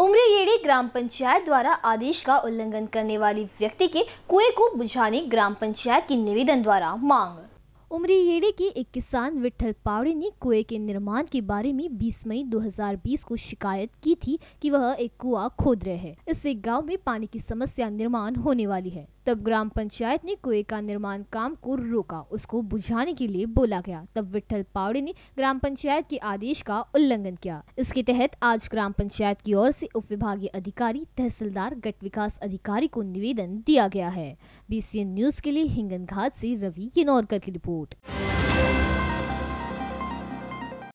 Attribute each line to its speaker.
Speaker 1: उमरी ग्राम पंचायत द्वारा आदेश का उल्लंघन करने वाली व्यक्ति के कुएं को बुझाने ग्राम पंचायत की निवेदन द्वारा मांग उमरेड़ी के एक किसान विठल पावड़े ने कुएं के निर्माण के बारे में 20 मई 2020 को शिकायत की थी कि वह एक कुआ खोद रहे हैं इससे गांव में पानी की समस्या निर्माण होने वाली है तब ग्राम पंचायत ने कुएं का निर्माण काम को रोका उसको बुझाने के लिए बोला गया तब विठल पावड़े ने ग्राम पंचायत के आदेश का उल्लंघन किया इसके तहत आज ग्राम पंचायत की ओर से उप विभागीय अधिकारी तहसीलदार गट विकास अधिकारी को निवेदन दिया गया है बी न्यूज के लिए हिंगन घाट ऐसी रवि किनौरकर की रिपोर्ट